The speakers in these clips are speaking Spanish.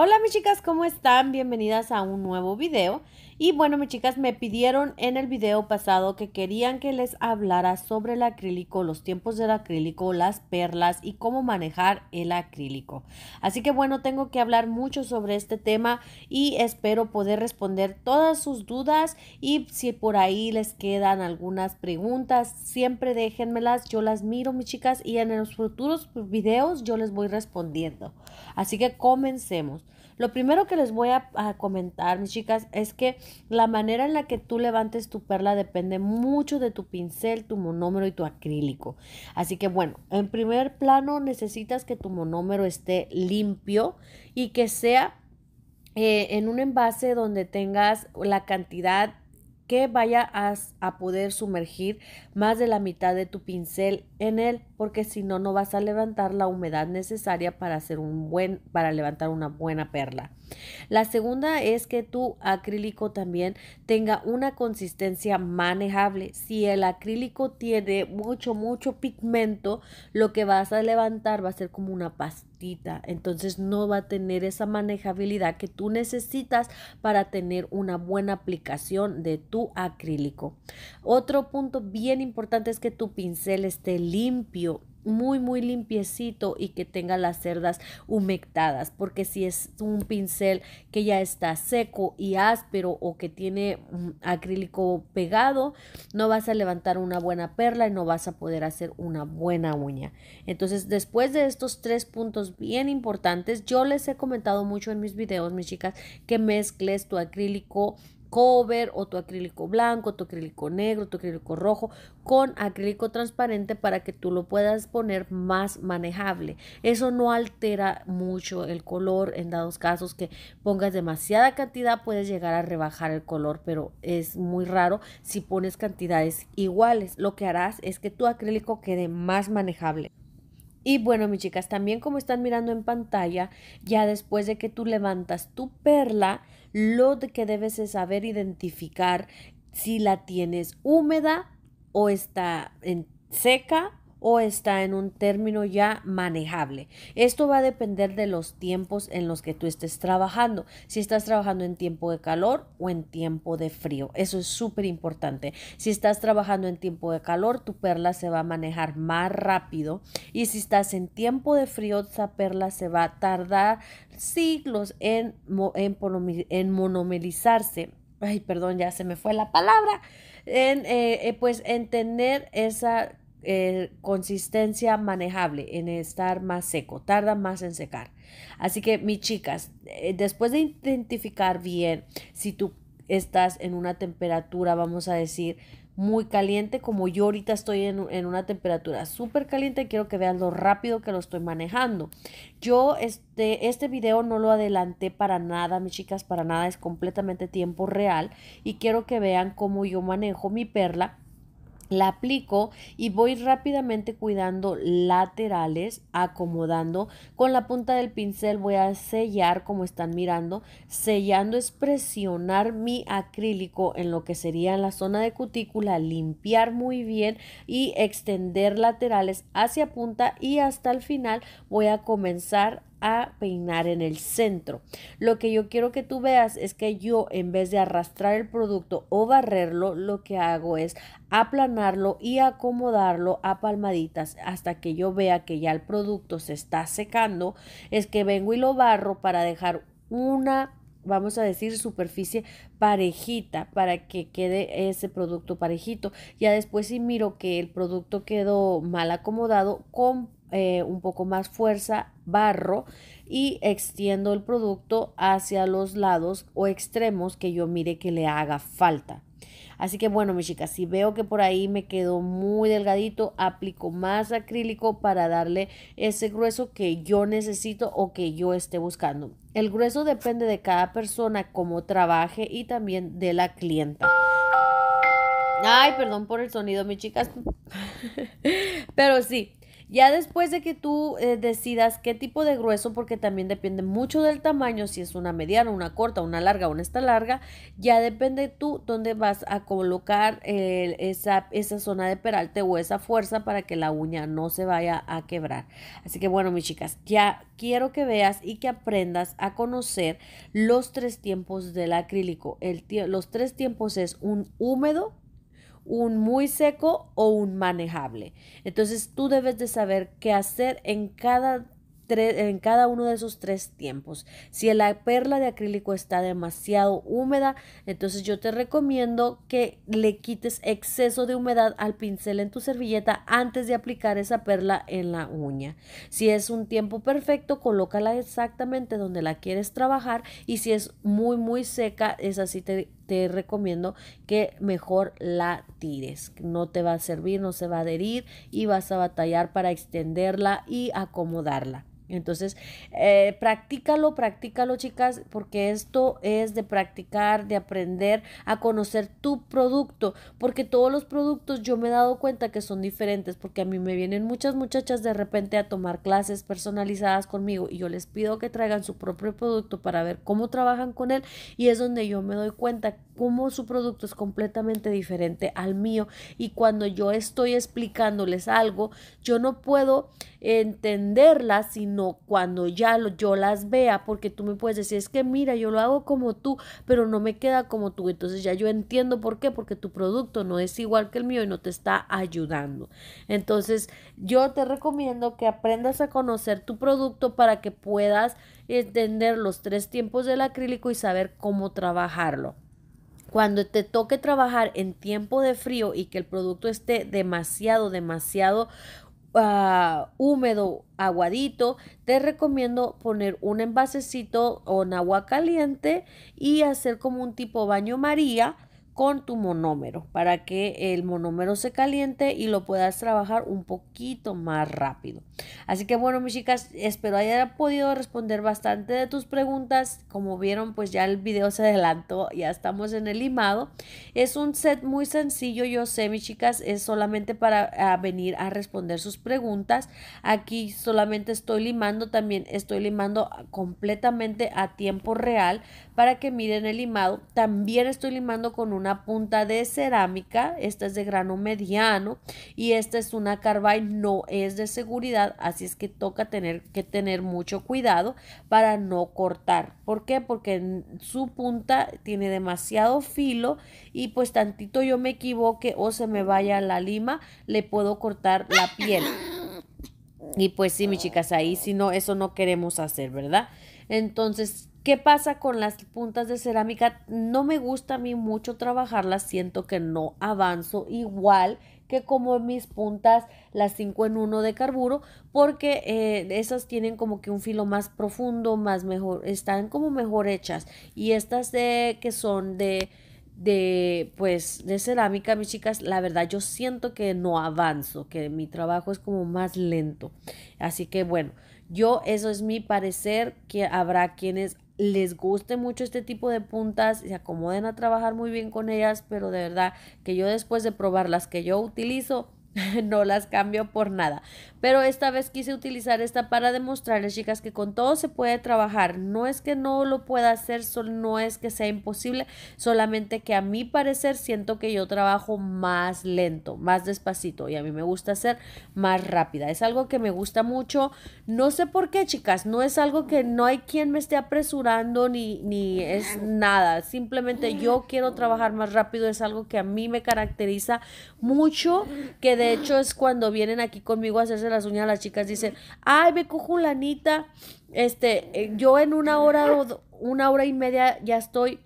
Hola mis chicas, ¿cómo están? Bienvenidas a un nuevo video. Y bueno, mis chicas, me pidieron en el video pasado que querían que les hablara sobre el acrílico, los tiempos del acrílico, las perlas y cómo manejar el acrílico. Así que bueno, tengo que hablar mucho sobre este tema y espero poder responder todas sus dudas y si por ahí les quedan algunas preguntas, siempre déjenmelas, yo las miro, mis chicas, y en los futuros videos yo les voy respondiendo. Así que comencemos. Lo primero que les voy a, comentar, mis chicas, es que la manera en la que tú levantes tu perla depende mucho de tu pincel, tu monómero y tu acrílico. Así que bueno, en primer plano necesitas que tu monómero esté limpio y que sea eh, en un envase donde tengas la cantidad que vaya a, a poder sumergir más de la mitad de tu pincel en él porque si no, no vas a levantar la humedad necesaria para, hacer un buen, para levantar una buena perla. La segunda es que tu acrílico también tenga una consistencia manejable. Si el acrílico tiene mucho, mucho pigmento, lo que vas a levantar va a ser como una pastita. Entonces no va a tener esa manejabilidad que tú necesitas para tener una buena aplicación de tu acrílico. Otro punto bien importante es que tu pincel esté limpio muy muy limpiecito y que tenga las cerdas humectadas porque si es un pincel que ya está seco y áspero o que tiene mm, acrílico pegado no vas a levantar una buena perla y no vas a poder hacer una buena uña entonces después de estos tres puntos bien importantes yo les he comentado mucho en mis videos mis chicas que mezcles tu acrílico cover o tu acrílico blanco, tu acrílico negro, tu acrílico rojo con acrílico transparente para que tú lo puedas poner más manejable. Eso no altera mucho el color. En dados casos que pongas demasiada cantidad puedes llegar a rebajar el color, pero es muy raro si pones cantidades iguales. Lo que harás es que tu acrílico quede más manejable. Y bueno, mis chicas, también como están mirando en pantalla, ya después de que tú levantas tu perla, lo que debes es saber identificar si la tienes húmeda o está en seca o está en un término ya manejable. Esto va a depender de los tiempos en los que tú estés trabajando, si estás trabajando en tiempo de calor o en tiempo de frío. Eso es súper importante. Si estás trabajando en tiempo de calor, tu perla se va a manejar más rápido y si estás en tiempo de frío, esa perla se va a tardar siglos en, en, en monomerizarse ay, perdón, ya se me fue la palabra, en eh, eh, pues en tener esa eh, consistencia manejable, en estar más seco, tarda más en secar. Así que mis chicas, eh, después de identificar bien si tú estás en una temperatura, vamos a decir, muy caliente, como yo ahorita estoy en, una temperatura súper caliente, quiero que vean lo rápido que lo estoy manejando. Yo este, este video no lo adelanté para nada, mis chicas, para nada, es completamente tiempo real y quiero que vean cómo yo manejo mi perla la aplico y voy rápidamente cuidando laterales, acomodando. Con la punta del pincel voy a sellar, como están mirando. Sellando es presionar mi acrílico en lo que sería en la zona de cutícula, limpiar muy bien y extender laterales hacia punta y hasta el final voy a comenzar a peinar en el centro. Lo que yo quiero que tú veas es que yo en vez de arrastrar el producto o barrerlo, lo que hago es aplanarlo y acomodarlo a palmaditas hasta que yo vea que ya el producto se está secando. Es que vengo y lo barro para dejar una vamos a decir, superficie parejita para que quede ese producto parejito. Ya después si miro que el producto quedó mal acomodado, con eh, un poco más fuerza, barro y extiendo el producto hacia los lados o extremos que yo mire que le haga falta. Así que bueno, mis chicas, si veo que por ahí me quedó muy delgadito, aplico más acrílico para darle ese grueso que yo necesito o que yo esté buscando. El grueso depende de cada persona, cómo trabaje y también de la clienta. Ay, perdón por el sonido, mis chicas. Pero sí, ya después de que tú eh, decidas qué tipo de grueso, porque también depende mucho del tamaño, si es una mediana, una corta, una larga, una esta larga, ya depende tú dónde vas a colocar esa, esa zona de peralte o esa fuerza para que la uña no se vaya a quebrar. Así que bueno, mis chicas, ya quiero que veas y que aprendas a conocer los tres tiempos del acrílico. El los tres tiempos es un húmedo, un muy seco o un manejable. Entonces tú debes de saber qué hacer en cada en cada uno de esos tres tiempos. Si la perla de acrílico está demasiado húmeda, entonces yo te recomiendo que le quites exceso de humedad al pincel en tu servilleta antes de aplicar esa perla en la uña. Si es un tiempo perfecto, colócala exactamente donde la quieres trabajar y si es muy muy seca, es así te te recomiendo que mejor la tires. No te va a servir, no se va a adherir y vas a batallar para extenderla y acomodarla. Entonces, eh, practícalo, practícalo, chicas, porque esto es de practicar, de aprender a conocer tu producto, porque todos los productos yo me he dado cuenta que son diferentes, porque a mí me vienen muchas muchachas de repente a tomar clases personalizadas conmigo y yo les pido que traigan su propio producto para ver cómo trabajan con él y es donde yo me doy cuenta cómo su producto es completamente diferente al mío y cuando yo estoy explicándoles algo, yo no puedo entenderla sin cuando ya yo las vea, porque tú me puedes decir, es que mira, yo lo hago como tú, pero no me queda como tú. Entonces ya yo entiendo por qué, porque tu producto no es igual que el mío y no te está ayudando. Entonces yo te recomiendo que aprendas a conocer tu producto para que puedas entender los tres tiempos del acrílico y saber cómo trabajarlo. Cuando te toque trabajar en tiempo de frío y que el producto esté demasiado, demasiado Ah, húmedo, aguadito, te recomiendo poner un envasecito con agua caliente y hacer como un tipo baño María con tu monómero para que el monómero se caliente y lo puedas trabajar un poquito más rápido. Así que bueno, mis chicas, espero haya podido responder bastante de tus preguntas. Como vieron, pues ya el video se adelantó, ya estamos en el limado. Es un set muy sencillo, yo sé, mis chicas, es solamente para venir a responder sus preguntas. Aquí solamente estoy limando, también estoy limando completamente a tiempo real para que miren el limado. También estoy limando con una punta de cerámica, esta es de grano mediano y esta es una carbide, no es de seguridad, así es que toca tener que tener mucho cuidado para no cortar. ¿Por qué? Porque su punta tiene demasiado filo y pues tantito yo me equivoque o se me vaya la lima, le puedo cortar la piel. Y pues sí, mis chicas, ahí si no, eso no queremos hacer, ¿verdad? Entonces, ¿qué pasa con las puntas de cerámica? No me gusta a mí mucho trabajarlas, siento que no avanzo igual que como mis puntas, las 5 en 1 de carburo, porque eh, esas tienen como que un filo más profundo, más mejor, están como mejor hechas. Y estas de que son de de pues de cerámica mis chicas la verdad yo siento que no avanzo que mi trabajo es como más lento así que bueno yo, eso es mi parecer, que habrá quienes les guste mucho este tipo de puntas, se acomoden a trabajar muy bien con ellas, pero de verdad que yo después de probar las que yo utilizo, no las cambio por nada. Pero esta vez quise utilizar esta para demostrarles, chicas, que con todo se puede trabajar. No es que no lo pueda hacer, no es que sea imposible, solamente que a mi parecer siento que yo trabajo más lento, más despacito y a mí me gusta ser más rápida. Es algo que me gusta mucho. No sé por qué, chicas, no es algo que no hay quien me esté apresurando ni, es nada. Simplemente yo quiero trabajar más rápido, es algo que a mí me caracteriza mucho, que de hecho es cuando vienen aquí conmigo a hacerse las uñas las chicas dicen, ay, me cojo lanita, este, eh, yo en una hora o una hora y media ya estoy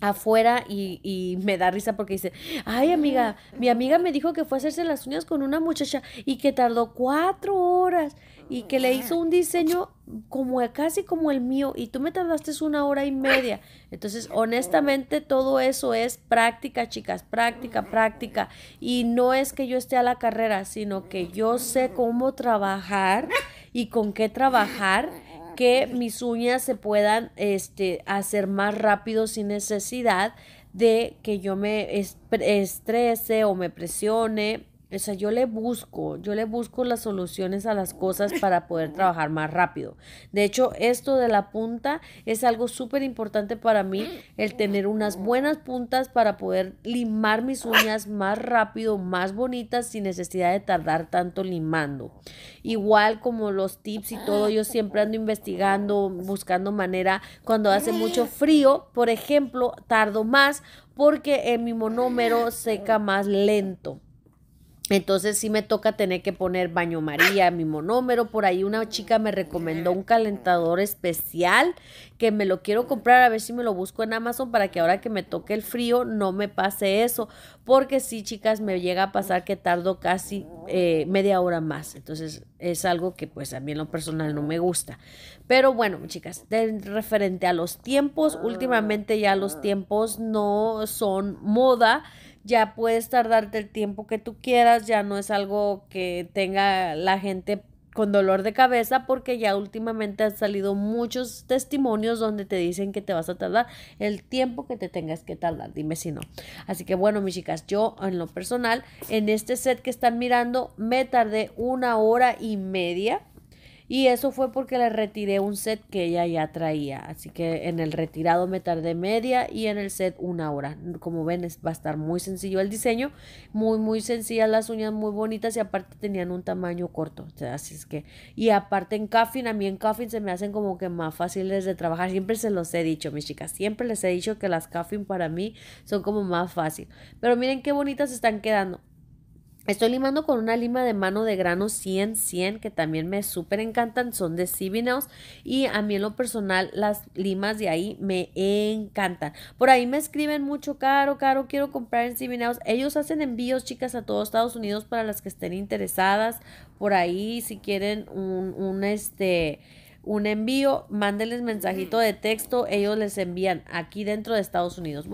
afuera y, y, me da risa porque dice, ay amiga, mi amiga me dijo que fue a hacerse las uñas con una muchacha y que tardó cuatro horas y que le hizo un diseño como casi como el mío y tú me tardaste una hora y media. Entonces, honestamente, todo eso es práctica, chicas, práctica, práctica. Y no es que yo esté a la carrera, sino que yo sé cómo trabajar y con qué trabajar que mis uñas se puedan este, hacer más rápido sin necesidad de que yo me estrese o me presione o sea, yo le busco, yo le busco las soluciones a las cosas para poder trabajar más rápido. De hecho, esto de la punta es algo súper importante para mí, el tener unas buenas puntas para poder limar mis uñas más rápido, más bonitas, sin necesidad de tardar tanto limando. Igual como los tips y todo, yo siempre ando investigando, buscando manera. Cuando hace mucho frío, por ejemplo, tardo más porque en mi monómero seca más lento. Entonces sí me toca tener que poner baño María, mi monómero. Por ahí una chica me recomendó un calentador especial que me lo quiero comprar a ver si me lo busco en Amazon para que ahora que me toque el frío no me pase eso. Porque sí, chicas, me llega a pasar que tardo casi eh, media hora más. Entonces es algo que pues a mí en lo personal no me gusta. Pero bueno, chicas, de, referente a los tiempos, últimamente ya los tiempos no son moda ya puedes tardarte el tiempo que tú quieras, ya no es algo que tenga la gente con dolor de cabeza porque ya últimamente han salido muchos testimonios donde te dicen que te vas a tardar el tiempo que te tengas que tardar, dime si no. Así que bueno, mis chicas, yo en lo personal, en este set que están mirando, me tardé una hora y media y eso fue porque le retiré un set que ella ya traía. Así que en el retirado me tardé media y en el set una hora. Como ven, es, va a estar muy sencillo el diseño. Muy, muy sencillas las uñas, muy bonitas y aparte tenían un tamaño corto. así es que... Y aparte en Caffin, a mí en Caffin se me hacen como que más fáciles de trabajar. Siempre se los he dicho, mis chicas. Siempre les he dicho que las Caffin para mí son como más fácil. Pero miren qué bonitas están quedando. Estoy limando con una lima de mano de grano 100, 100, que también me súper encantan, son de Sibinaus y a mí en lo personal las limas de ahí me encantan. Por ahí me escriben mucho, caro, caro, quiero comprar en Sibinaus. Ellos hacen envíos, chicas, a todos Estados Unidos para las que estén interesadas. Por ahí, si quieren un, este un envío, mándenles mensajito de texto, ellos les envían aquí dentro de Estados Unidos.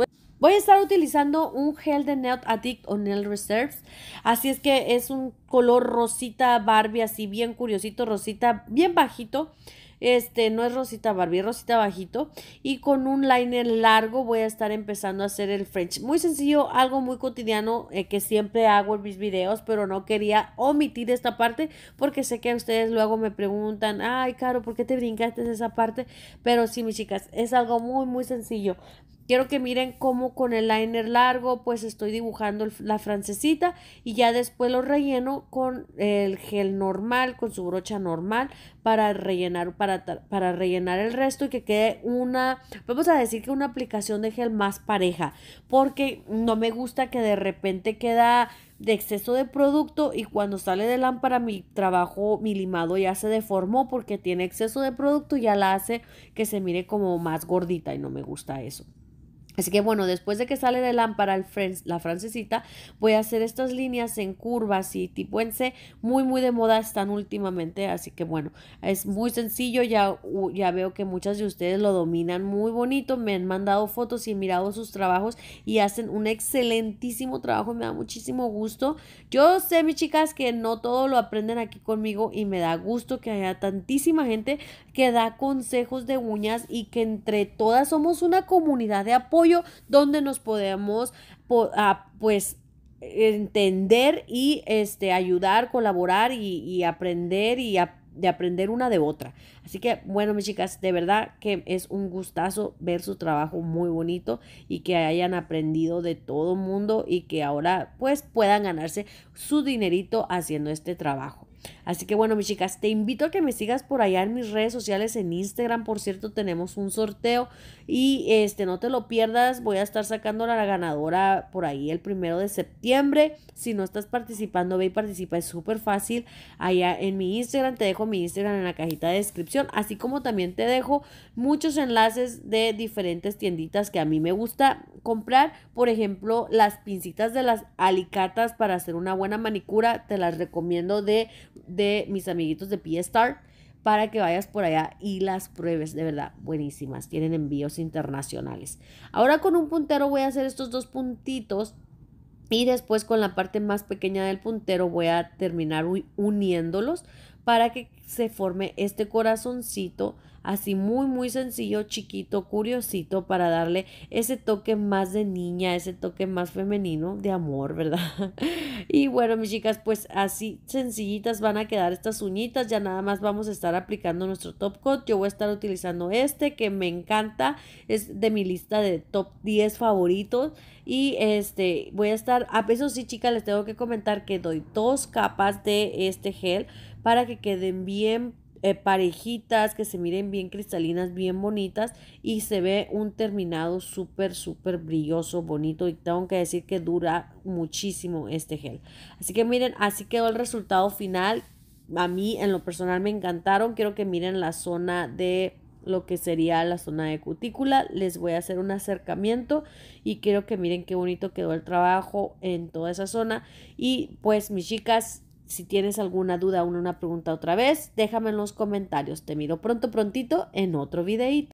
Voy a estar utilizando un gel de Nail Addict o Nail Reserves. Así es que es un color rosita Barbie, así bien curiosito, rosita, bien bajito. Este no es rosita Barbie, es rosita bajito. Y con un liner largo voy a estar empezando a hacer el French. Muy sencillo, algo muy cotidiano eh, que siempre hago en mis videos, pero no quería omitir esta parte porque sé que ustedes luego me preguntan, ay, Caro, ¿por qué te brincaste esa parte? Pero sí, mis chicas, es algo muy, muy sencillo. Quiero que miren cómo con el liner largo pues estoy dibujando la francesita y ya después lo relleno con el gel normal, con su brocha normal para rellenar, para, para rellenar el resto y que quede una, vamos a decir que una aplicación de gel más pareja porque no me gusta que de repente queda de exceso de producto y cuando sale de lámpara mi trabajo, mi limado ya se deformó porque tiene exceso de producto y ya la hace que se mire como más gordita y no me gusta eso. Así que bueno, después de que sale de lámpara el la francesita, voy a hacer estas líneas en curvas y tipo en C, muy muy de moda están últimamente, así que bueno, es muy sencillo, ya, ya veo que muchas de ustedes lo dominan muy bonito, me han mandado fotos y he mirado sus trabajos y hacen un excelentísimo trabajo, me da muchísimo gusto. Yo sé, mis chicas, que no todo lo aprenden aquí conmigo y me da gusto que haya tantísima gente que da consejos de uñas y que entre todas somos una comunidad de apoyo donde nos podemos ah, pues entender y este, ayudar, colaborar y, aprender y de aprender una de otra. Así que bueno, mis chicas, de verdad que es un gustazo ver su trabajo muy bonito y que hayan aprendido de todo mundo y que ahora pues puedan ganarse su dinerito haciendo este trabajo. Así que bueno, mis chicas, te invito a que me sigas por allá en mis redes sociales, en Instagram, por cierto, tenemos un sorteo y este, no te lo pierdas, voy a estar sacando a la ganadora por ahí el primero de septiembre. Si no estás participando, ve y participa, es súper fácil. Allá en mi Instagram, te dejo mi Instagram en la cajita de descripción, así como también te dejo muchos enlaces de diferentes tienditas que a mí me gusta comprar. Por ejemplo, las pincitas de las alicatas para hacer una buena manicura, te las recomiendo de de mis amiguitos de p para que vayas por allá y las pruebes, de verdad, buenísimas. Tienen envíos internacionales. Ahora con un puntero voy a hacer estos dos puntitos y después con la parte más pequeña del puntero voy a terminar uniéndolos para que se forme este corazoncito así muy muy sencillo, chiquito, curiosito para darle ese toque más de niña, ese toque más femenino de amor, ¿verdad? Y bueno, mis chicas, pues así sencillitas van a quedar estas uñitas, ya nada más vamos a estar aplicando nuestro top coat. Yo voy a estar utilizando este que me encanta, es de mi lista de top 10 favoritos y este voy a estar, a eso sí, chicas, les tengo que comentar que doy dos capas de este gel para que queden bien eh, parejitas, que se miren bien cristalinas, bien bonitas y se ve un terminado súper, súper brilloso, bonito y tengo que decir que dura muchísimo este gel. Así que miren, así quedó el resultado final. A mí en lo personal me encantaron. Quiero que miren la zona de lo que sería la zona de cutícula. Les voy a hacer un acercamiento y quiero que miren qué bonito quedó el trabajo en toda esa zona. Y pues mis chicas, si tienes alguna duda o una pregunta otra vez, déjame en los comentarios. Te miro pronto, prontito en otro videíto.